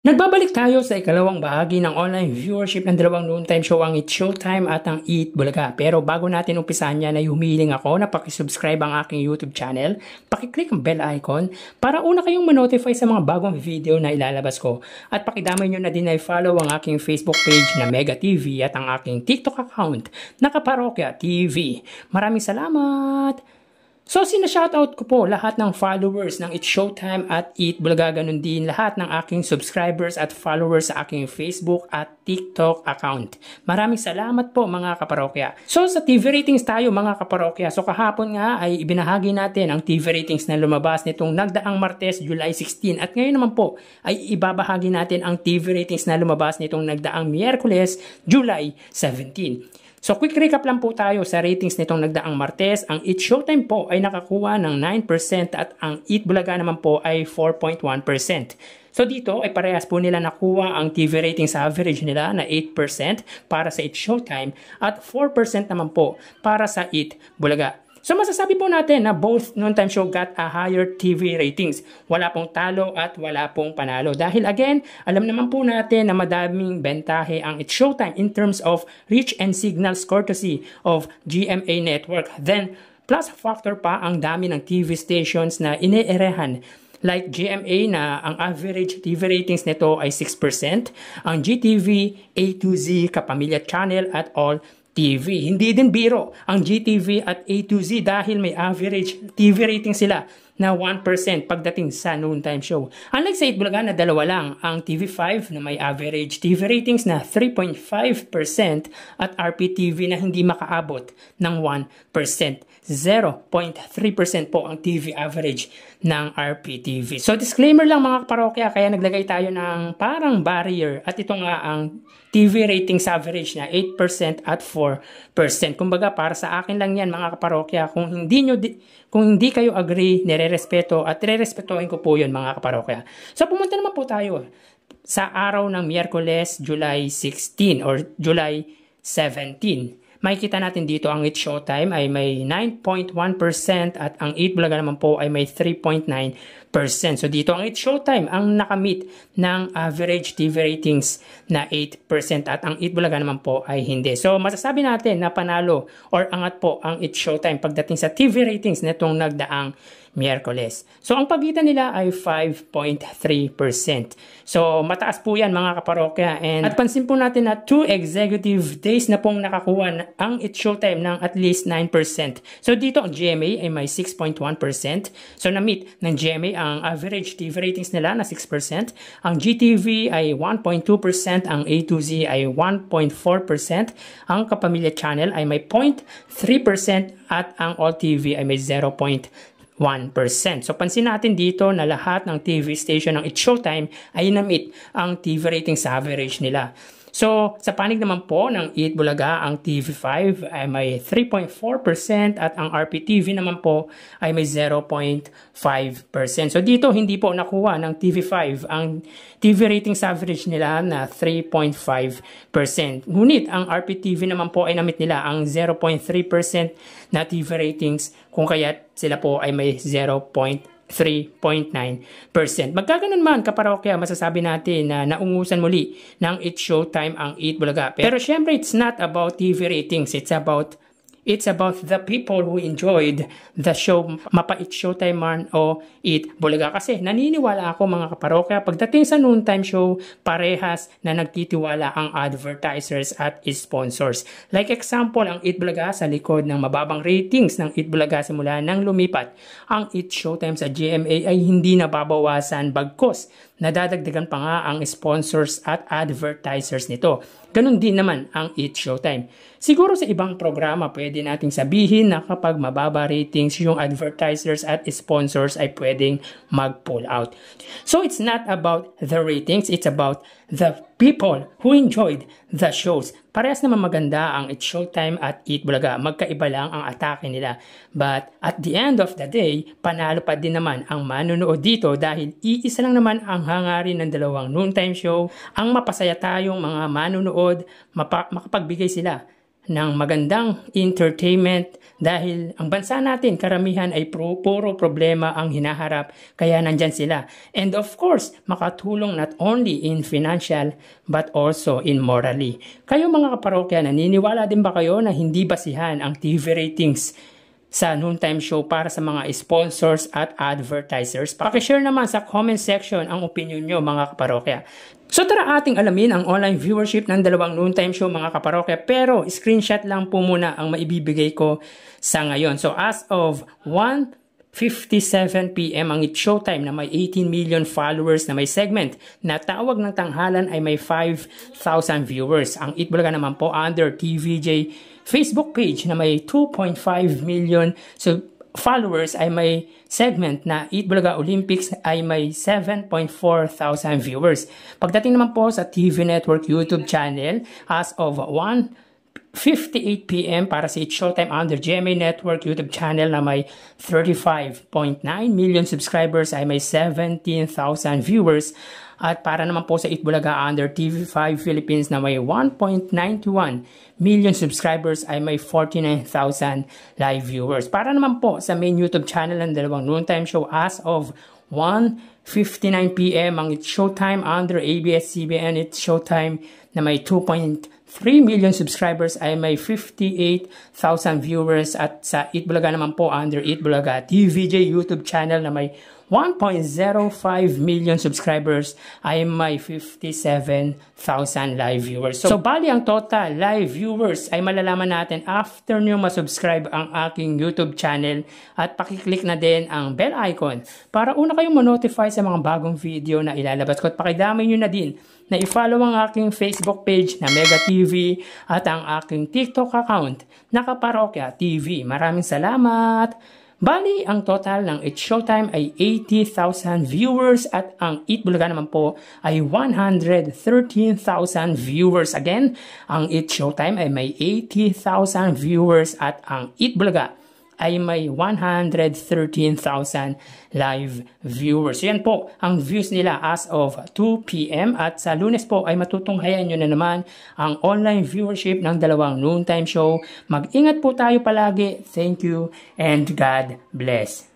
Nagbabalik tayo sa ikalawang bahagi ng online viewership ng dalawang noontime show ang It Showtime at ang Eat Bulaga. Pero bago natin umpisahan yan ay humiling ako na pakisubscribe ang aking YouTube channel, pakiclick ang bell icon para una kayong manotify sa mga bagong video na ilalabas ko. At pakidamay nyo na din ay follow ang aking Facebook page na Mega TV at ang aking TikTok account na Kaparokya TV. Maraming salamat! So sina-shoutout ko po lahat ng followers ng It's Showtime at Eat Bulaga, ganun din lahat ng aking subscribers at followers sa aking Facebook at TikTok account. Maraming salamat po mga kaparokya. So sa TV ratings tayo mga kaparokya. So kahapon nga ay ibinahagi natin ang TV ratings na lumabas nitong nagdaang Martes, July 16. At ngayon naman po ay ibabahagi natin ang TV ratings na lumabas nitong nagdaang Miyerkules, July 17. So quick recap lang po tayo sa ratings nitong nagdaang Martes. Ang Eat Showtime po ay nakakuha ng 9% at ang Eat Bulaga naman po ay 4.1%. So dito ay parehas po nila nakuha ang TV rating sa average nila na 8% para sa It Showtime at 4% naman po para sa It Bulaga. So masasabi po natin na both noon time show got a higher TV ratings. Wala pong talo at wala pong panalo. Dahil again, alam naman po natin na madaming bentahe ang It's Showtime in terms of reach and signals courtesy of GMA Network. Then, plus factor pa ang dami ng TV stations na inierehan. like GMA na ang average TV ratings nito ay 6%, ang GTV, A to Z, Kapamilya Channel at all TV. Hindi din biro ang GTV at A 2 Z dahil may average TV rating sila na 1% pagdating sa noontime show. Unlike sa Itbulaga na dalawa lang, ang TV5 na may average TV ratings na 3.5% at RPTV na hindi makaabot ng 1%. 0.3% po ang TV average ng RPTV. So disclaimer lang mga parokya, kaya naglagay tayo ng parang barrier at ito nga ang TV ratings average na 8% at 4%. Kumbaga para sa akin lang yan mga parokya, kung hindi nyo kung hindi kayo agree, nire nire-respeto at re-respetuin ko po yun mga kaparokya. So pumunta naman po tayo sa araw ng Miyerkules, July 16 or July 17. Makikita natin dito ang its Showtime ay may 9.1% at ang 8 Bulaga naman po ay may 3.9%. So dito ang its Showtime ang nakamit ng average TV ratings na 8% at ang 8 Bulaga naman po ay hindi. So masasabi natin na panalo or angat po ang its Showtime pagdating sa TV ratings netong nagdaang Miyerkules. So ang pagitan nila ay 5.3%. So mataas po yan mga kaparokya. And, at pansin po natin na 2 executive days na pong nakakuha ang it time ng at least 9%. So dito ang GMA ay may 6.1%. So na-meet ng GMA ang average TV ratings nila na 6%. Ang GTV ay 1.2%. Ang A2Z ay 1.4%. Ang Kapamilya Channel ay may 0.3% at ang All TV ay may 0.3%. 1%. So pansin natin dito na lahat ng TV station ng It's Showtime ay namit ang TV rating sa average nila. So, sa panig naman po ng Eat Bulaga, ang TV5 ay may 3.4% at ang RPTV naman po ay may 0.5%. So, dito hindi po nakuha ng TV5 ang TV rating average nila na 3.5%. Ngunit ang RPTV naman po ay namit nila ang 0.3% na TV ratings kung kaya sila po ay may 0.5%. 3.9%. Magkaganon man kaparokya, masasabi natin na naungusan muli ng It's Showtime ang 8 Bulaga. Pero syempre, it's not about TV ratings, it's about It's about the people who enjoyed the show Mapait Showtime Man o It Bulaga. Kasi naniniwala ako mga kaparokya, pagdating sa noontime show, parehas na nagtitiwala ang advertisers at sponsors. Like example, ang It Bulaga sa likod ng mababang ratings ng It Bulaga simula nang lumipat. Ang It Showtime sa GMA ay hindi nababawasan bagkos. Nadadagdagan pa nga ang sponsors at advertisers nito. Ganon din naman ang It Showtime. Siguro sa ibang programa pwede pwede nating sabihin na kapag mababa ratings yung advertisers at sponsors ay pwedeng mag-pull out. So it's not about the ratings, it's about the people who enjoyed the shows. Parehas naman maganda ang It's Showtime at Eat Bulaga. Magkaiba lang ang atake nila. But at the end of the day, panalo pa din naman ang manonood dito dahil iisa lang naman ang hangarin ng dalawang noontime show. Ang mapasaya tayong mga manonood, mapa- makapagbigay sila ng magandang entertainment dahil ang bansa natin karamihan ay pro, puro problema ang hinaharap kaya nandyan sila. And of course, makatulong not only in financial but also in morally. Kayo mga kaparokya, naniniwala din ba kayo na hindi basihan ang TV ratings sa Noontime Show para sa mga sponsors at advertisers. Pakishare naman sa comment section ang opinion nyo mga kaparokya. So tara ating alamin ang online viewership ng dalawang Noontime Show mga kaparokya pero screenshot lang po muna ang maibibigay ko sa ngayon. So as of 157 pm ang It Showtime na may 18 million followers na may segment na tawag ng tanghalan ay may 5,000 viewers. Ang It Bulaga naman po under TVJ Facebook page na may 2.5 million so followers ay may segment na Eat Bulaga Olympics ay may 7.4 thousand viewers. Pagdating naman po sa TV Network YouTube channel, as of 1 58 pm para sa si Showtime under GMA Network YouTube channel na may 35.9 million subscribers ay may 17,000 viewers at para naman po sa Itbulaga under TV5 Philippines na may 1.91 million subscribers ay may 49,000 live viewers. Para naman po sa main YouTube channel ng dalawang noontime show as of 1.59pm ang It's Showtime under ABS-CBN It's Showtime na may 2. 3 million subscribers ay may 58,000 viewers at sa Eat Bulaga naman po under Eat Bulaga TVJ YouTube channel na may 1.05 million subscribers ay may 57,000 live viewers. So, bali ang total live viewers ay malalaman natin after nyo masubscribe ang aking YouTube channel at pakiclick na din ang bell icon para una kayong notify sa mga bagong video na ilalabas ko at pakidamay nyo na din na i-follow ang aking Facebook page na Mega TV at ang aking TikTok account na Kaparokya TV. Maraming salamat! Bali, ang total ng It's Showtime ay 80,000 viewers at ang Eat Bulaga naman po ay 113,000 viewers. Again, ang It's Showtime ay may 80,000 viewers at ang Eat Bulaga ay may 113,000 live viewers. Yan po ang views nila as of 2 p.m. at sa lunes po ay matutunghayan nyo na naman ang online viewership ng dalawang noontime show. Mag-ingat po tayo palagi. Thank you and God bless.